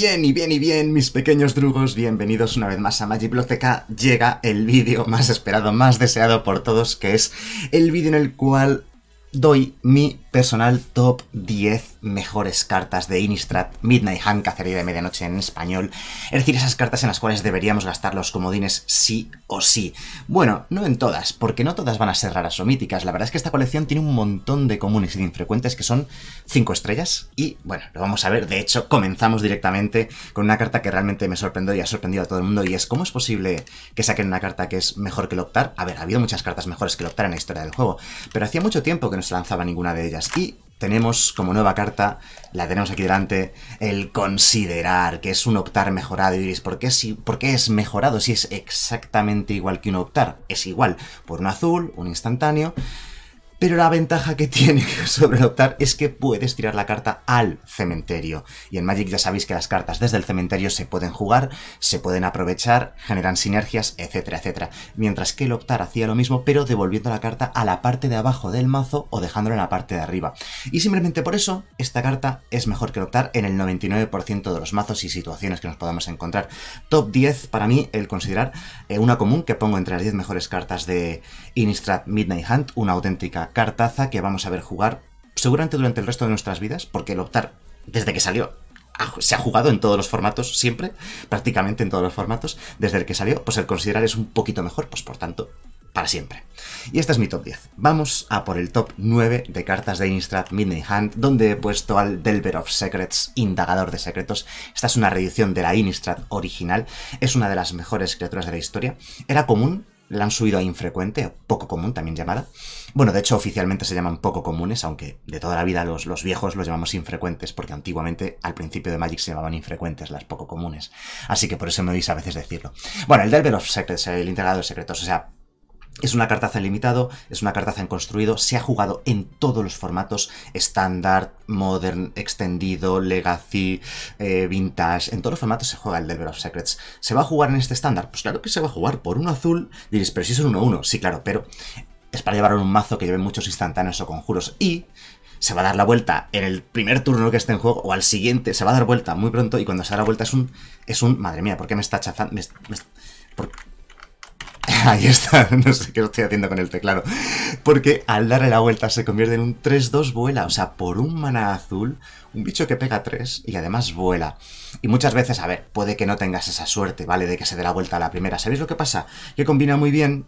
Bien y bien y bien, mis pequeños drugos, bienvenidos una vez más a biblioteca. Llega el vídeo más esperado, más deseado por todos, que es el vídeo en el cual doy mi personal top 10 mejores cartas de Innistrad, Midnight Hunt, Cacería de Medianoche en español. Es decir, esas cartas en las cuales deberíamos gastar los comodines sí o sí. Bueno, no en todas, porque no todas van a ser raras o míticas. La verdad es que esta colección tiene un montón de comunes y de infrecuentes que son 5 estrellas. Y bueno, lo vamos a ver. De hecho, comenzamos directamente con una carta que realmente me sorprendió y ha sorprendido a todo el mundo. Y es, ¿cómo es posible que saquen una carta que es mejor que el Optar? A ver, ha habido muchas cartas mejores que el Optar en la historia del juego, pero hacía mucho tiempo que no se lanzaba ninguna de ellas. Y tenemos como nueva carta, la tenemos aquí delante, el considerar, que es un optar mejorado. Y diréis, ¿por qué, es mejorado si es exactamente igual que un optar? Es igual, por un azul, un instantáneo. Pero la ventaja que tiene sobre el es que puedes tirar la carta al cementerio. Y en Magic ya sabéis que las cartas desde el cementerio se pueden jugar, se pueden aprovechar, generan sinergias, etcétera, etcétera. Mientras que el optar hacía lo mismo, pero devolviendo la carta a la parte de abajo del mazo o dejándola en la parte de arriba. Y simplemente por eso, esta carta es mejor que el optar en el 99% de los mazos y situaciones que nos podamos encontrar. Top 10 para mí, el considerar eh, una común que pongo entre las 10 mejores cartas de Innistrad Midnight Hunt, una auténtica cartaza que vamos a ver jugar seguramente durante el resto de nuestras vidas, porque el optar, desde que salió, se ha jugado en todos los formatos siempre, prácticamente en todos los formatos, desde el que salió, pues el considerar es un poquito mejor, pues por tanto, para siempre. Y esta es mi top 10. Vamos a por el top 9 de cartas de Innistrad Midnight Hunt, donde he puesto al Delver of Secrets, Indagador de Secretos. Esta es una reedición de la Innistrad original, es una de las mejores criaturas de la historia. Era común, la han subido a infrecuente, poco común también llamada. Bueno, de hecho oficialmente se llaman poco comunes, aunque de toda la vida los, los, viejos los llamamos infrecuentes, porque antiguamente al principio de Magic se llamaban infrecuentes las poco comunes. Así que por eso me oís a veces decirlo. Bueno, el Delver of Secrets, el integrado de secretos, o sea, es una cartaza en limitado, es una cartaza en construido, se ha jugado en todos los formatos, estándar, modern, extendido, legacy, eh, vintage, en todos los formatos se juega el Delver of Secrets. ¿Se va a jugar en este estándar? Pues claro que se va a jugar por uno azul, diréis, pero si es un 1-1, sí claro, pero es para llevar un mazo que lleve muchos instantáneos o conjuros y se va a dar la vuelta en el primer turno que esté en juego o al siguiente, se va a dar vuelta muy pronto y cuando se da la vuelta es un, es un, madre mía, ¿por qué me está chazando? Me, me, Ahí está, no sé qué estoy haciendo con el teclado. Porque al darle la vuelta se convierte en un 3-2 vuela, o sea, por un mana azul, un bicho que pega 3 y además vuela. Y muchas veces, a ver, puede que no tengas esa suerte, ¿vale? De que se dé la vuelta a la primera. ¿Sabéis lo que pasa? Que combina muy bien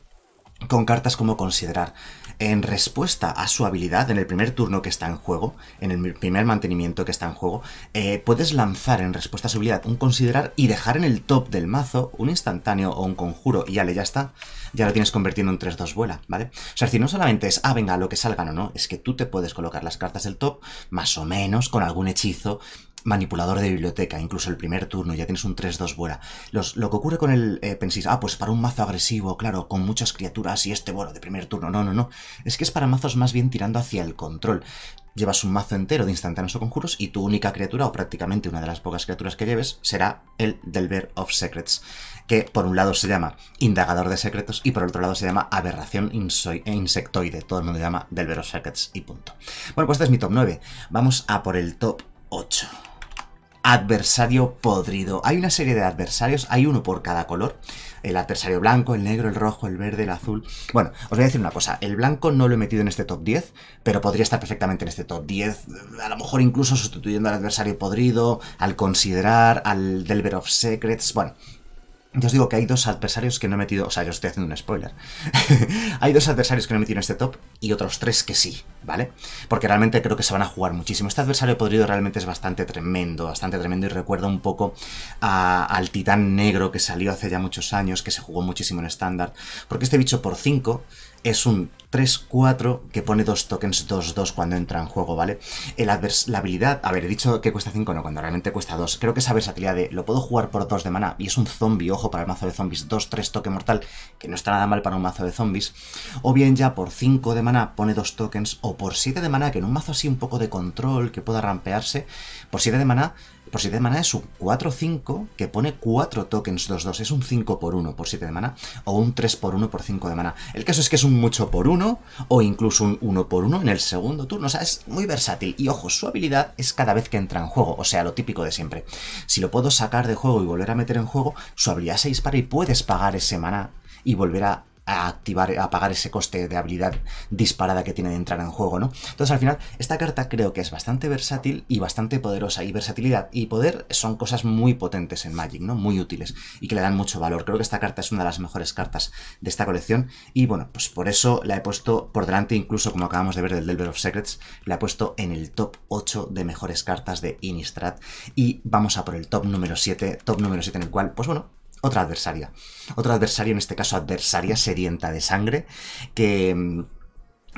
con cartas como considerar. En respuesta a su habilidad, en el primer turno que está en juego, en el primer mantenimiento que está en juego, eh, puedes lanzar en respuesta a su habilidad un considerar y dejar en el top del mazo un instantáneo o un conjuro y le ya está. Ya lo tienes convirtiendo en 3-2 vuela, ¿vale? O sea, si no solamente es, ah, venga, lo que salgan o no, es que tú te puedes colocar las cartas del top, más o menos, con algún hechizo manipulador de biblioteca, incluso el primer turno, ya tienes un 3-2 buena. Los, lo que ocurre con el eh, pensis, ah, pues para un mazo agresivo, claro, con muchas criaturas y este bueno de primer turno, no, no, no. Es que es para mazos más bien tirando hacia el control. Llevas un mazo entero de instantáneos o conjuros y tu única criatura, o prácticamente una de las pocas criaturas que lleves, será el Delver of Secrets, que por un lado se llama Indagador de Secretos y por el otro lado se llama Aberración e Insectoide. Todo el mundo llama Delver of Secrets y punto. Bueno, pues este es mi top 9. Vamos a por el top 8. Adversario podrido. Hay una serie de adversarios, hay uno por cada color. El adversario blanco, el negro, el rojo, el verde, el azul. Bueno, os voy a decir una cosa, el blanco no lo he metido en este top 10, pero podría estar perfectamente en este top 10, a lo mejor incluso sustituyendo al adversario podrido, al considerar, al Delver of Secrets, bueno, yo os digo que hay dos adversarios que no he metido, o sea, yo estoy haciendo un spoiler. hay dos adversarios que no he metido en este top y otros tres que sí, ¿vale? Porque realmente creo que se van a jugar muchísimo. Este adversario podrido realmente es bastante tremendo, bastante tremendo y recuerda un poco al titán negro que salió hace ya muchos años, que se jugó muchísimo en estándar. Porque este bicho por 5 es un 3-4, que pone dos tokens 2-2 cuando entra en juego, ¿vale? El la habilidad, a ver, he dicho que cuesta 5, no, cuando realmente cuesta 2. Creo que esa versatilidad de lo puedo jugar por 2 de mana y es un zombie, ojo, para el mazo de zombies, 2-3 toque mortal, que no está nada mal para un mazo de zombies. O bien ya por 5 de mana pone dos tokens, o por 7 de mana, que en un mazo así un poco de control, que pueda rampearse, por 7 de mana por 7 de mana es un 4-5 que pone 4 tokens 2-2. Es un 5 por 1 por 7 de mana o un 3 por 1 por 5 de mana. El caso es que es un mucho por 1 o incluso un 1 por 1 en el segundo turno. O sea, es muy versátil. Y ojo, su habilidad es cada vez que entra en juego. O sea, lo típico de siempre. Si lo puedo sacar de juego y volver a meter en juego, su habilidad se dispara y puedes pagar ese mana y volver a a activar, a pagar ese coste de habilidad disparada que tiene de entrar en juego, ¿no? Entonces al final, esta carta creo que es bastante versátil y bastante poderosa. Y versatilidad y poder son cosas muy potentes en Magic, ¿no? Muy útiles y que le dan mucho valor. Creo que esta carta es una de las mejores cartas de esta colección. Y bueno, pues por eso la he puesto por delante, incluso como acabamos de ver del Delver of Secrets, la he puesto en el top 8 de mejores cartas de Innistrad. Y vamos a por el top número 7, top número 7 en el cual, pues bueno, otra adversaria. Otra adversaria, en este caso adversaria sedienta de sangre, que... Mm,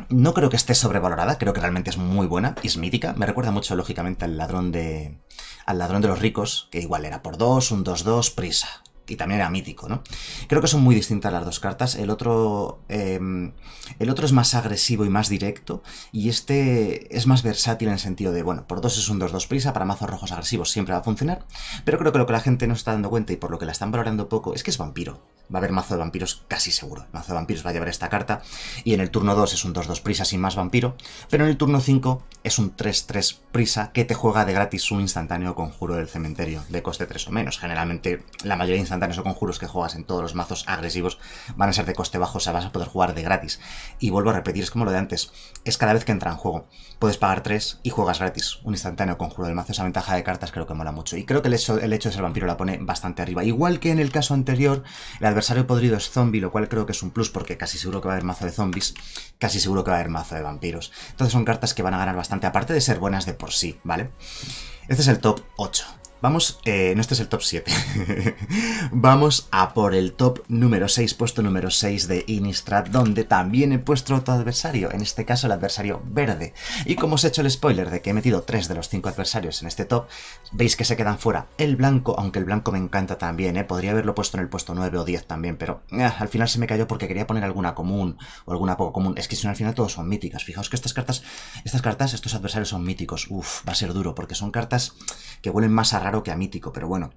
no creo que esté sobrevalorada, creo que realmente es muy buena, es mítica, me recuerda mucho lógicamente al ladrón de al ladrón de los ricos, que igual era por dos, un 2-2, prisa, y también era mítico, ¿no? Creo que son muy distintas las dos cartas. El otro, em, el otro es más agresivo y más directo, y este es más versátil en el sentido de, bueno, por dos es un 2-2 prisa, para mazos rojos agresivos siempre va a funcionar, pero creo que lo que la gente no está dando cuenta y por lo que la están valorando poco es que es vampiro. Va a haber mazo de vampiros casi seguro. El mazo de vampiros va a llevar esta carta, y en el turno 2 es un 2-2 prisa sin más vampiro, pero en el turno 5 es un 3-3 prisa que te juega de gratis un instantáneo conjuro del cementerio de coste 3 o menos. Generalmente la mayoría de instantáneos o conjuros que juegas en todos los mazos agresivos van a ser de coste bajo, o sea, vas a poder jugar de gratis. Y vuelvo a repetir, es como lo de antes, es cada vez que entra en juego. Puedes pagar 3 y juegas gratis un instantáneo conjuro del mazo. Esa ventaja de cartas creo que mola mucho. Y creo que el hecho, el hecho de ser vampiro la pone bastante arriba. Igual que en el caso anterior, el adversario podrido es zombie, lo cual creo que es un plus porque casi seguro que va a haber mazo de zombies, casi seguro que va a haber mazo de vampiros. Entonces son cartas que van a ganar bastante, aparte de ser buenas de por sí, ¿vale? Este es el top 8. Vamos, eh, no este es el top 7. Vamos a por el top número 6, puesto número 6 de Innistrad, donde también he puesto otro adversario, en este caso el adversario verde. Y como os he hecho el spoiler de que he metido 3 de los 5 adversarios en este top, veis que se quedan fuera. El blanco, aunque el blanco me encanta también, ¿eh? podría haberlo puesto en el puesto 9 o 10 también, pero eh, al final se me cayó porque quería poner alguna común o alguna poco común. Es que si no, al final todos son míticas. Fijaos que estas cartas, estas cartas, estos adversarios son míticos. Uf, va a ser duro porque son cartas que vuelven más a que a mítico, pero bueno,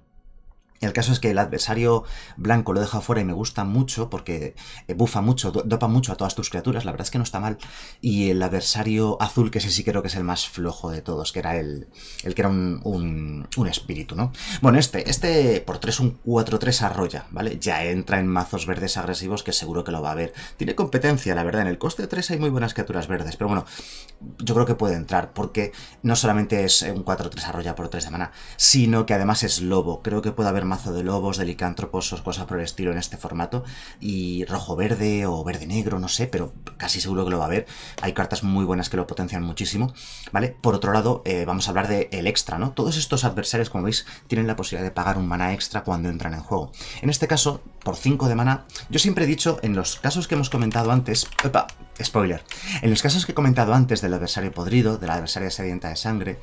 el caso es que el adversario blanco lo deja fuera y me gusta mucho porque eh, bufa mucho, dopa mucho a todas tus criaturas, la verdad es que no está mal. Y el adversario azul, que ese sí creo que es el más flojo de todos, que era el, el que era un, espíritu, ¿no? Bueno, este, este por 3, un 4-3 arrolla, ¿vale? Ya entra en mazos verdes agresivos que seguro que lo va a ver. Tiene competencia, la verdad, en el coste de 3 hay muy buenas criaturas verdes, pero bueno, yo creo que puede entrar porque no solamente es un 4-3 arrolla por 3 de mana, sino que además es lobo, creo que puede haber mazo de lobos, de licántropos o cosas por el estilo en este formato. Y rojo-verde o verde-negro, no sé, pero casi seguro que lo va a haber. Hay cartas muy buenas que lo potencian muchísimo, ¿vale? Por otro lado, eh, vamos a hablar del el extra, ¿no? Todos estos adversarios, como veis, tienen la posibilidad de pagar un mana extra cuando entran en juego. En este caso, por 5 de mana, yo siempre he dicho, en los casos que hemos comentado antes... ¡Epa! Spoiler. En los casos que he comentado antes del adversario podrido, del adversario sedienta de sangre,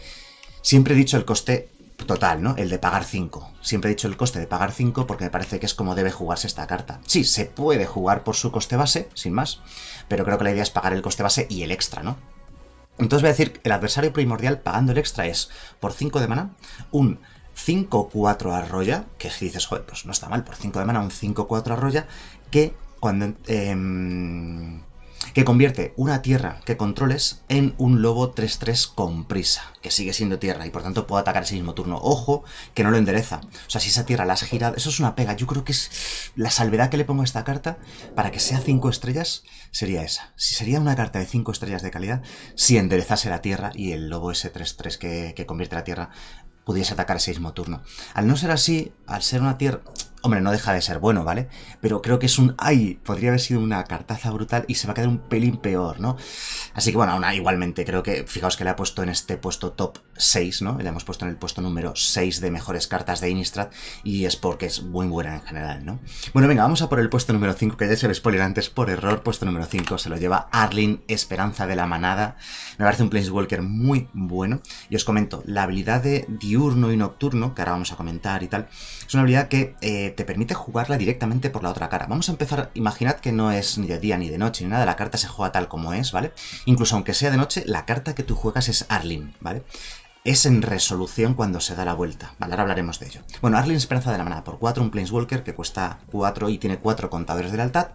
siempre he dicho el coste total, ¿no? El de pagar 5. Siempre he dicho el coste de pagar 5 porque me parece que es como debe jugarse esta carta. Sí, se puede jugar por su coste base, sin más, pero creo que la idea es pagar el coste base y el extra, ¿no? Entonces voy a decir, el adversario primordial pagando el extra es, por 5 de mana, un 5-4 arroya, que dices, joder, pues no está mal, por 5 de mana, un 5-4 arroya, que cuando... Em, que convierte una tierra que controles en un lobo 3-3 con prisa, que sigue siendo tierra y por tanto puede atacar ese mismo turno. Ojo, que no lo endereza. O sea, si esa tierra la has girado, eso es una pega. Yo creo que es la salvedad que le pongo a esta carta para que sea 5 estrellas, sería esa. Si sería una carta de 5 estrellas de calidad, si enderezase la tierra y el lobo ese 3-3 que, que convierte la tierra pudiese atacar ese mismo turno. Al no ser así, al ser una tierra Hombre, no deja de ser bueno, ¿vale? Pero creo que es un... ¡Ay! Podría haber sido una cartaza brutal y se va a quedar un pelín peor, ¿no? Así que bueno, aún igualmente creo que... Fijaos que le ha puesto en este puesto top 6, ¿no? Le hemos puesto en el puesto número 6 de mejores cartas de Inistrad y es porque es muy buena en general, ¿no? Bueno, venga, vamos a por el puesto número 5, que ya se el spoiler antes por error. Puesto número 5 se lo lleva Arlin, Esperanza de la Manada. Me parece un Planeswalker muy bueno. Y os comento, la habilidad de diurno y nocturno, que ahora vamos a comentar y tal, es una habilidad que... Eh, te permite jugarla directamente por la otra cara. Vamos a empezar, imaginad que no es ni de día ni de noche ni nada, la carta se juega tal como es, ¿vale? Incluso aunque sea de noche, la carta que tú juegas es Arlin, ¿vale? es en resolución cuando se da la vuelta. Vale, ahora hablaremos de ello. Bueno, Arlin Esperanza de la Manada por 4, un Planeswalker que cuesta 4 y tiene 4 contadores de lealtad,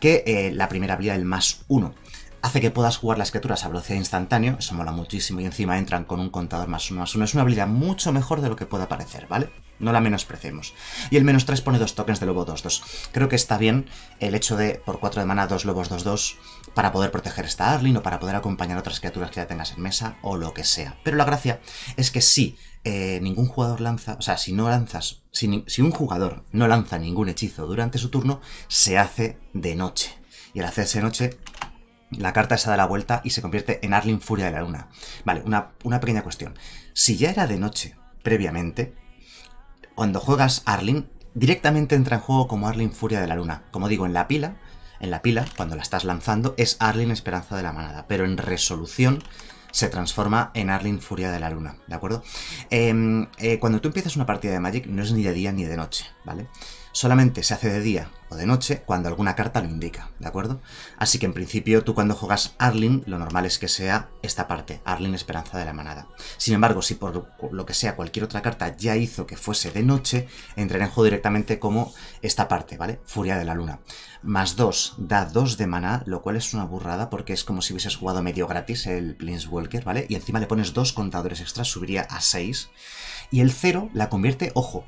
que eh, la primera habilidad, el más 1. Hace que puedas jugar las criaturas a velocidad instantáneo, eso mola muchísimo, y encima entran con un contador más 1 más 1. Es una habilidad mucho mejor de lo que pueda parecer, ¿vale? no la menosprecemos. Y el menos 3 pone dos tokens de lobo 2-2. Creo que está bien el hecho de por 4 de mana dos lobos 2-2 para poder proteger esta Arlin o para poder acompañar a otras criaturas que ya tengas en mesa o lo que sea. Pero la gracia es que si eh, ningún jugador lanza, o sea, si no lanzas, si, un jugador no lanza ningún hechizo durante su turno, se hace de noche. Y al hacerse de noche, la carta se da la vuelta y se convierte en Arlin Furia de la Luna. Vale, una, una, pequeña cuestión. Si ya era de noche previamente, cuando juegas Arlin, directamente entra en juego como Arlin Furia de la Luna. Como digo, en la pila, en la pila, cuando la estás lanzando, es Arlin Esperanza de la Manada, pero en resolución se transforma en Arlin Furia de la Luna, ¿de acuerdo? Em, eh, cuando tú empiezas una partida de Magic no es ni de día ni de noche, ¿vale? solamente se hace de día o de noche cuando alguna carta lo indica, ¿de acuerdo? Así que en principio tú cuando juegas Arlin lo normal es que sea esta parte, Arlin Esperanza de la Manada. Sin embargo, si por lo que sea cualquier otra carta ya hizo que fuese de noche, entraré en juego directamente como esta parte, ¿vale? Furia de la Luna. Más 2, da 2 de maná, lo cual es una burrada porque es como si hubieses jugado medio gratis el Planeswalker, ¿vale? Y encima le pones dos contadores extras, subiría a 6. Y el 0 la convierte, ojo,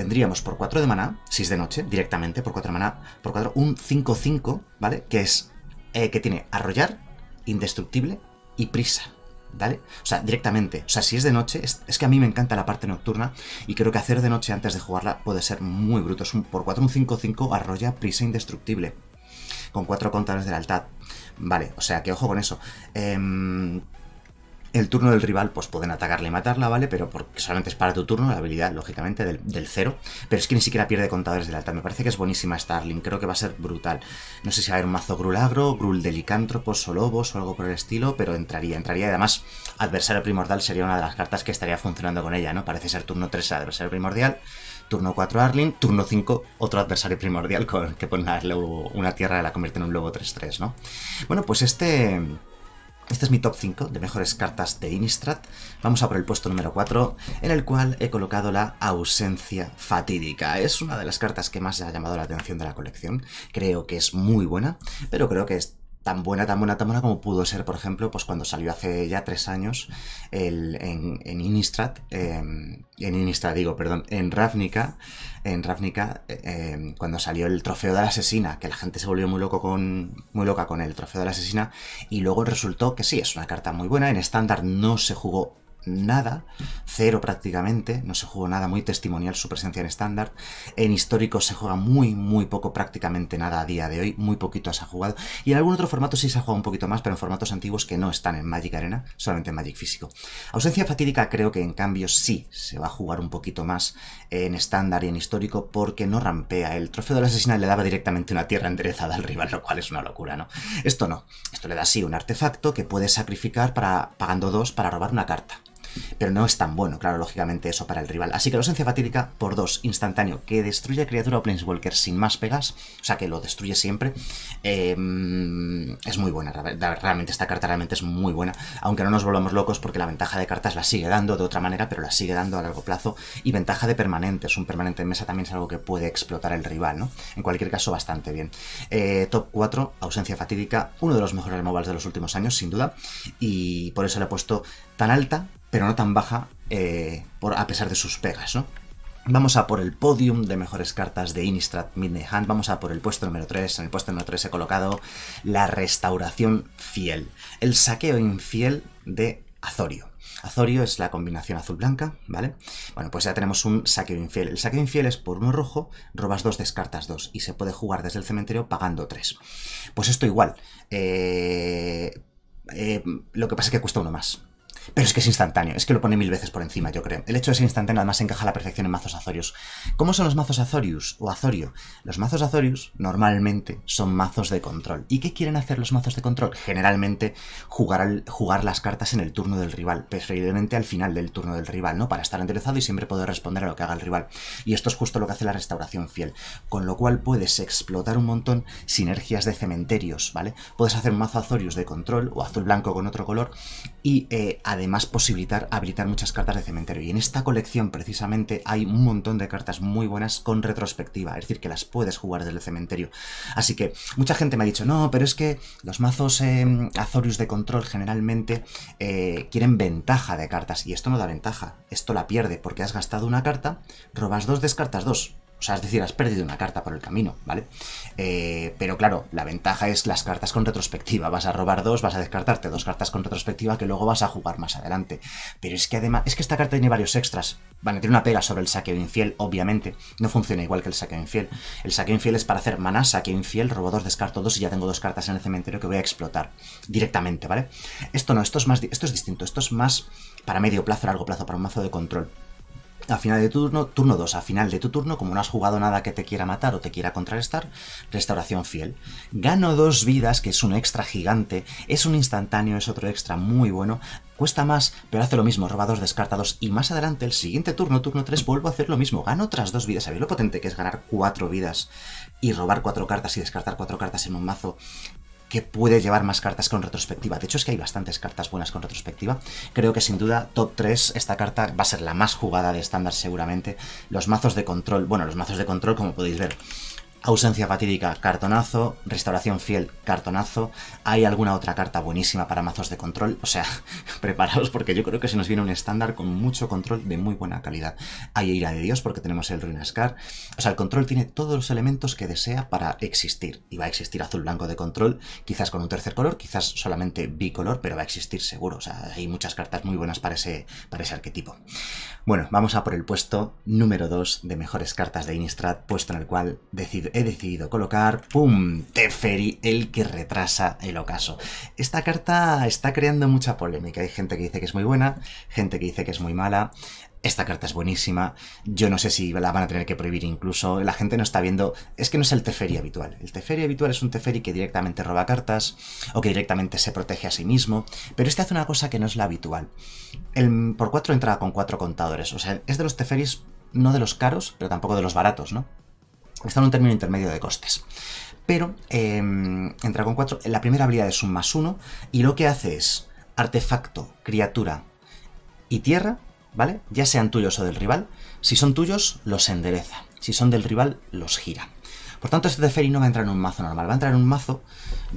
tendríamos por 4 de maná, es de noche, directamente, por 4 de maná, por 4, un 5-5, ¿vale? Que es, eh, que tiene arrollar, indestructible y prisa. ¿Vale? O sea, directamente. O sea, si es de noche, es, que a mí me encanta la parte nocturna y creo que hacer de noche antes de jugarla puede ser muy bruto. Es un por 4, un 5-5, arrolla, prisa, indestructible. Con 4 contadores de lealtad. Vale, o sea, que ojo con eso. Eh, el turno del rival, pues pueden atacarla y matarla, ¿vale? Pero porque solamente es para tu turno, la habilidad, lógicamente, del, cero. Pero es que ni siquiera pierde contadores del alta. Me parece que es buenísima Starling, creo que va a ser brutal. No sé si va a haber un mazo Grulagro, Grul Delicántropos o Lobos o algo por el estilo, pero entraría, entraría. Además, Adversario Primordial sería una de las cartas que estaría funcionando con ella, ¿no? Parece ser turno 3 Adversario Primordial, turno 4 Arling, turno 5 otro Adversario Primordial con, que ponerle una, una tierra y la convierte en un Lobo 3-3, ¿no? Bueno, pues este este es mi top 5 de mejores cartas de Innistrad. Vamos a por el puesto número 4, en el cual he colocado la ausencia fatídica. Es una de las cartas que más ha llamado la atención de la colección. Creo que es muy buena, pero creo que es tan buena, tan buena, tan buena como pudo ser, por ejemplo, pues cuando salió hace ya tres años en, en Innistrad, em, en Innistrad digo, perdón, en Ravnica, en Ravnica, em, cuando salió el trofeo de la asesina, que la gente se volvió muy, loco con, muy loca con el trofeo de la asesina, y luego resultó que sí, es una carta muy buena, en estándar no se jugó nada, cero prácticamente, no se jugó nada, muy testimonial su presencia en estándar. En histórico se juega muy, muy poco, prácticamente nada a día de hoy, muy poquito se ha jugado. Y en algún otro formato sí se ha jugado un poquito más, pero en formatos antiguos que no están en Magic Arena, solamente en Magic Físico. Ausencia fatídica creo que en cambio sí se va a jugar un poquito más en estándar y en histórico porque no rampea. El trofeo del asesina le daba directamente una tierra enderezada al rival, lo cual es una locura, ¿no? Esto no. Esto le da así un artefacto que puede sacrificar para, pagando dos para robar una carta pero no es tan bueno, claro, lógicamente eso para el rival. Así que la ausencia fatídica por 2, instantáneo, que destruye a criatura o planeswalker sin más pegas, o sea que lo destruye siempre, eh, es muy buena, realmente esta carta realmente es muy buena, aunque no nos volvamos locos porque la ventaja de cartas la sigue dando de otra manera, pero la sigue dando a largo plazo, y ventaja de permanentes, un permanente en mesa también es algo que puede explotar el rival, ¿no? En cualquier caso, bastante bien. Eh, top 4, ausencia fatídica, uno de los mejores removals de los últimos años, sin duda, y por eso le he puesto tan alta pero no tan baja eh, por, a pesar de sus pegas, ¿no? Vamos a por el podium de mejores cartas de Innistrad Midnight Hunt. Vamos a por el puesto número 3. En el puesto número 3 he colocado la restauración fiel. El saqueo infiel de Azorio. Azorio es la combinación azul-blanca, ¿vale? Bueno, pues ya tenemos un saqueo infiel. El saqueo infiel es por uno rojo, robas dos, descartas dos, y se puede jugar desde el cementerio pagando tres. Pues esto igual. Eh, eh, lo que pasa es que cuesta uno más. Pero es que es instantáneo, es que lo pone mil veces por encima, yo creo. El hecho de ser instantáneo además encaja la perfección en mazos Azorius. ¿Cómo son los mazos Azorius o Azorio? Los mazos Azorius normalmente son mazos de control. ¿Y qué quieren hacer los mazos de control? Generalmente jugar, jugar las cartas en el turno del rival, preferiblemente al final del turno del rival, ¿no? Para estar enderezado y siempre poder responder a lo que haga el rival. Y esto es justo lo que hace la restauración fiel, con lo cual puedes explotar un montón sinergias de cementerios, ¿vale? Puedes hacer un mazo Azorius de control o azul blanco con otro color y eh, además posibilitar habilitar muchas cartas de cementerio. Y en esta colección precisamente hay un montón de cartas muy buenas con retrospectiva, es decir, que las puedes jugar desde el cementerio. Así que mucha gente me ha dicho, no, pero es que los mazos em, Azorius de control generalmente eh, quieren ventaja de cartas y esto no da ventaja, esto la pierde porque has gastado una carta, robas dos, descartas dos. O sea, es decir, has perdido una carta por el camino, ¿vale? Eh, pero claro, la ventaja es las cartas con retrospectiva. Vas a robar dos, vas a descartarte dos cartas con retrospectiva que luego vas a jugar más adelante. Pero es que además, es que esta carta tiene varios extras. Vale, tiene una pega sobre el saqueo infiel, obviamente. No funciona igual que el saqueo infiel. El saqueo infiel es para hacer maná, saqueo infiel, robo dos, descarto dos y ya tengo dos cartas en el cementerio que voy a explotar directamente, ¿vale? Esto no, esto es más, esto es distinto, esto es más para medio plazo, largo plazo, para un mazo de control a final de turno, turno 2, a final de tu turno, como no has jugado nada que te quiera matar o te quiera contrarrestar, restauración fiel. Gano dos vidas, que es un extra gigante, es un instantáneo, es otro extra muy bueno, cuesta más, pero hace lo mismo, roba dos, descarta y más adelante, el siguiente turno, turno 3, vuelvo a hacer lo mismo, gano otras dos vidas, ¿sabéis lo potente que es ganar cuatro vidas y robar cuatro cartas y descartar cuatro cartas en un mazo que puede llevar más cartas con retrospectiva. De hecho, es que hay bastantes cartas buenas con retrospectiva. Creo que sin duda, top 3, esta carta va a ser la más jugada de estándar seguramente. Los mazos de control, bueno, los mazos de control, como podéis ver, Ausencia fatídica, cartonazo. Restauración fiel, cartonazo. Hay alguna otra carta buenísima para mazos de control. O sea, preparaos porque yo creo que se nos viene un estándar con mucho control de muy buena calidad. Hay ira de Dios porque tenemos el Ruinascar. O sea, el control tiene todos los elementos que desea para existir. Y va a existir azul-blanco de control, quizás con un tercer color, quizás solamente bicolor, pero va a existir seguro. O sea, hay muchas cartas muy buenas para ese, para ese arquetipo. Bueno, vamos a por el puesto número 2 de mejores cartas de Innistrad, puesto en el cual decide he decidido colocar, ¡pum! Teferi, el que retrasa el ocaso. Esta carta está creando mucha polémica. Hay gente que dice que es muy buena, gente que dice que es muy mala. Esta carta es buenísima. Yo no sé si la van a tener que prohibir incluso. La gente no está viendo. Es que no es el Teferi habitual. El Teferi habitual es un Teferi que directamente roba cartas o que directamente se protege a sí mismo. Pero este hace una cosa que no es la habitual. El por 4 entra con 4 contadores. O sea, es de los Teferis no de los caros, pero tampoco de los baratos, ¿no? Está en un término intermedio de costes. Pero em, en Dragon 4 la primera habilidad es un más uno y lo que hace es artefacto, criatura y tierra, ¿vale? Ya sean tuyos o del rival. Si son tuyos, los endereza. Si son del rival, los gira. Por tanto, este Teferi no va a entrar en un mazo normal, va a entrar en un mazo,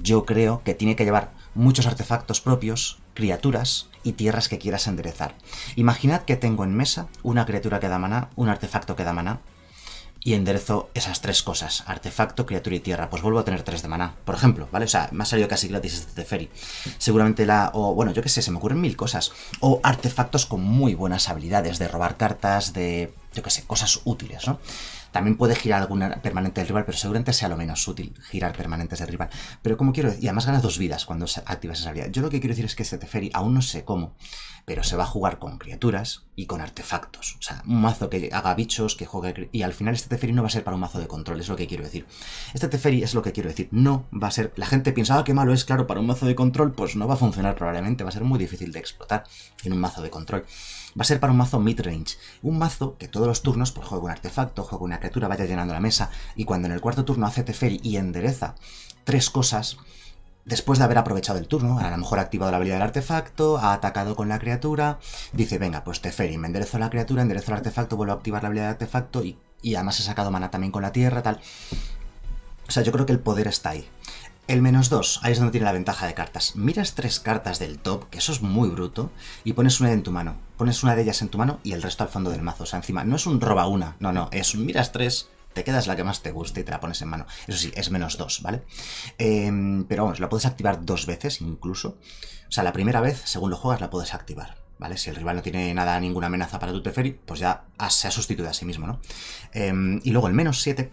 yo creo, que tiene que llevar muchos artefactos propios, criaturas y tierras que quieras enderezar. Imaginad que tengo en mesa una criatura que da maná, un artefacto que da maná, y enderezo esas tres cosas, artefacto, criatura y tierra, pues vuelvo a tener tres de maná, por ejemplo, ¿vale? O sea, me ha salido casi gratis este Teferi. Seguramente la... o bueno, yo qué sé, se me ocurren mil cosas. O artefactos con muy buenas habilidades de robar cartas, de... yo qué sé, cosas útiles, ¿no? También puede girar alguna permanente del rival, pero seguramente sea lo menos útil girar permanentes del rival. Pero como quiero decir, y además ganas dos vidas cuando se activas esa habilidad. Yo lo que quiero decir es que este Teferi, aún no sé cómo, pero se va a jugar con criaturas y con artefactos. O sea, un mazo que haga bichos, que juegue... Y al final este Teferi no va a ser para un mazo de control, es lo que quiero decir. Este Teferi es lo que quiero decir, no va a ser... La gente pensaba ah, que malo es, claro, para un mazo de control, pues no va a funcionar probablemente, va a ser muy difícil de explotar en un mazo de control va a ser para un mazo midrange. Un mazo que todos los turnos, por pues, juego un artefacto, juego una criatura, vaya llenando la mesa, y cuando en el cuarto turno hace Teferi y endereza tres cosas, después de haber aprovechado el turno, a lo mejor ha activado la habilidad del artefacto, ha atacado con la criatura, dice, venga, pues Teferi, me enderezo la criatura, enderezo el artefacto, vuelvo a activar la habilidad del artefacto y, y además he sacado mana también con la tierra, tal. O sea, yo creo que el poder está ahí. El menos 2, ahí es donde tiene la ventaja de cartas. Miras tres cartas del top, que eso es muy bruto, y pones una en tu mano. Pones una de ellas en tu mano y el resto al fondo del mazo. O sea, encima, no es un roba una, no, no, es un miras tres, te quedas la que más te guste y te la pones en mano. Eso sí, es menos 2, ¿vale? Em, pero vamos, la puedes activar dos veces incluso. O sea, la primera vez, según lo juegas, la puedes activar. ¿Vale? Si el rival no tiene nada, ninguna amenaza para tu Teferi, pues ya se ha sustituido a sí mismo, ¿no? Em, y luego el menos 7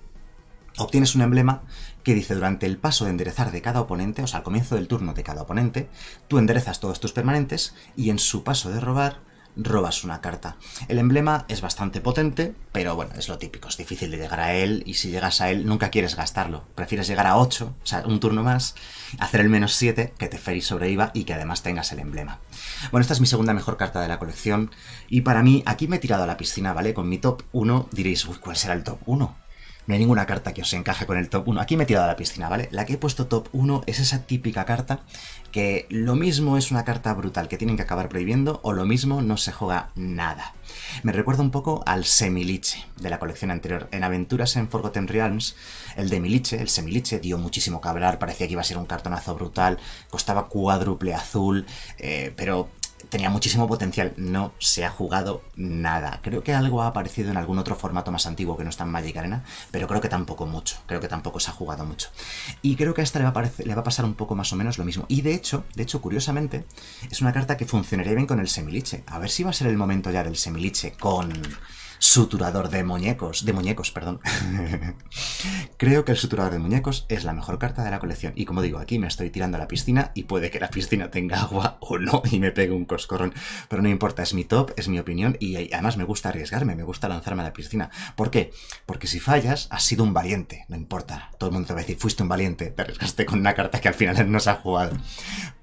obtienes un emblema que dice durante el paso de enderezar de cada oponente, o sea, al comienzo del turno de cada oponente, tú enderezas todos tus permanentes y en su paso de robar robas una carta. El emblema es bastante potente, pero bueno, es lo típico, es difícil de llegar a él y si llegas a él nunca quieres gastarlo. Prefieres llegar a 8, o sea, un turno más, hacer el menos 7, que te Teferi sobreviva y que además tengas el emblema. Bueno, esta es mi segunda mejor carta de la colección y para mí aquí me he tirado a la piscina, ¿vale? Con mi top 1 diréis, ¿cuál será el top 1? no hay ninguna carta que os encaje con el top 1. Aquí me he tirado a la piscina, ¿vale? La que he puesto top 1 es esa típica carta que lo mismo es una carta brutal que tienen que acabar prohibiendo o lo mismo no se juega nada. Me recuerda un poco al Semiliche de la colección anterior. En Aventuras en Forgotten Realms, el de Miliche, el Semiliche, dio muchísimo que hablar, parecía que iba a ser un cartonazo brutal, costaba cuádruple azul, eh, pero tenía muchísimo potencial, no se ha jugado nada. Creo que algo ha aparecido en algún otro formato más antiguo que no está en Magic Arena, pero creo que tampoco mucho, creo que tampoco se ha jugado mucho. Y creo que a esta le va a, le va a pasar un poco más o menos lo mismo. Y de hecho, de hecho, curiosamente, es una carta que funcionaría bien con el Semiliche. A ver si va a ser el momento ya del Semiliche con suturador de muñecos, de muñecos, perdón. Creo que el suturador de muñecos es la mejor carta de la colección. Y como digo, aquí me estoy tirando a la piscina y puede que la piscina tenga agua o no y me pegue un coscorrón. Pero no importa, es mi top, es mi opinión y además me gusta arriesgarme, me gusta lanzarme a la piscina. ¿Por qué? Porque si fallas, has sido un valiente, no importa. Todo el mundo te va a decir, fuiste un valiente, te arriesgaste con una carta que al final no se ha jugado.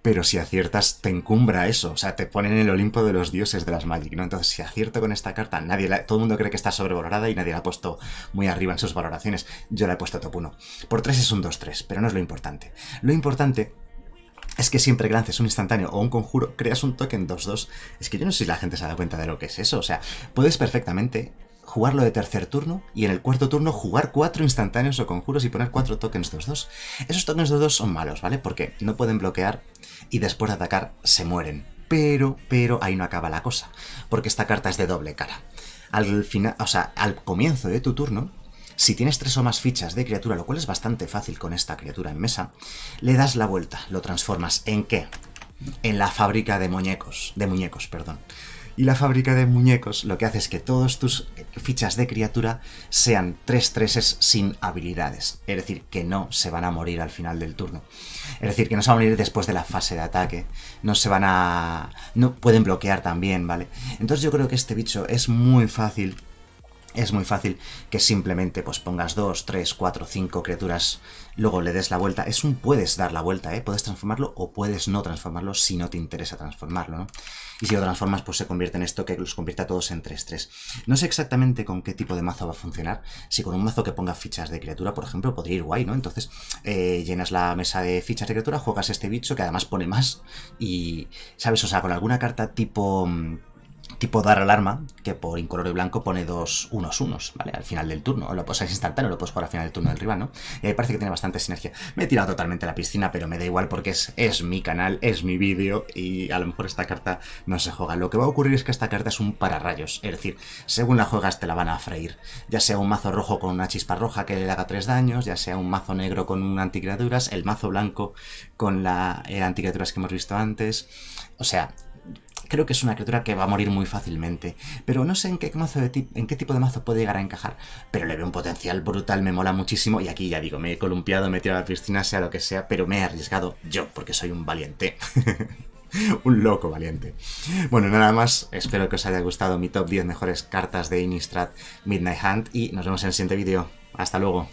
Pero si aciertas, te encumbra eso. O sea, te ponen en el Olimpo de los dioses de las Magic, ¿no? Entonces, si acierto con esta carta, nadie Todo el mundo cree que está sobrevalorada y nadie la ha puesto muy arriba en sus valoraciones. Yo la he puesto top 1. Por 3 es un 2-3, pero no es lo importante. Lo importante es que siempre que lances un instantáneo o un conjuro, creas un token 2-2. Es que yo no sé si la gente se da cuenta de lo que es eso. O sea, puedes perfectamente jugarlo de tercer turno y en el cuarto turno jugar cuatro instantáneos o conjuros y poner cuatro tokens 2-2. Esos tokens 2-2 son malos, ¿vale? Porque no pueden bloquear y después de atacar se mueren. Pero, pero ahí no acaba la cosa, porque esta carta es de doble cara al final, o sea, al comienzo de tu turno, si tienes tres o más fichas de criatura, lo cual es bastante fácil con esta criatura en mesa, le das la vuelta, lo transformas en qué? En la fábrica de muñecos, de muñecos, perdón. Y la fábrica de muñecos lo que hace es que todas tus fichas de criatura sean 3 treses sin habilidades. Es decir, que no se van a morir al final del turno. Es decir, que no se van a morir después de la fase de ataque. No se van a... No pueden bloquear también, ¿vale? Entonces yo creo que este bicho es muy fácil es muy fácil que simplemente pues pongas 2, 3, 4, 5 criaturas luego le des la vuelta. Es un puedes dar la vuelta, ¿eh? Puedes transformarlo o puedes no transformarlo si no te interesa transformarlo, ¿no? Y si lo transformas, pues se convierte en esto que los convierte a todos en 3-3. No sé exactamente con qué tipo de mazo va a funcionar. Si con un mazo que ponga fichas de criatura, por ejemplo, podría ir guay, ¿no? Entonces eh, llenas la mesa de fichas de criatura, juegas este bicho que además pone más y, ¿sabes? O sea, con alguna carta tipo... Mm, tipo dar alarma, que por incoloro y blanco pone dos unos unos, ¿vale? Al final del turno, o lo es instantáneo, lo puedes jugar al final del turno del rival, ¿no? ahí parece que tiene bastante sinergia. Me he tirado totalmente la piscina, pero me da igual porque es, mi canal, es mi vídeo y a lo mejor esta carta no se juega. Lo que va a ocurrir es que esta carta es un pararrayos, es decir, según la juegas te la van a freír. Ya sea un mazo rojo con una chispa roja que le haga tres daños, ya sea un mazo negro con un anticriaturas, el mazo blanco con la eh, que hemos visto antes. O sea, Creo que es una criatura que va a morir muy fácilmente, pero no sé en qué, mazo en qué tipo de mazo puede llegar a encajar. Pero le veo un potencial brutal, me mola muchísimo y aquí ya digo, me he columpiado, me he tirado a la piscina, sea lo que sea, pero me he arriesgado yo, porque soy un valiente. un loco valiente. Bueno, nada más, espero que os haya gustado mi top 10 mejores cartas de Innistrad Midnight Hunt y nos vemos en el siguiente vídeo. Hasta luego.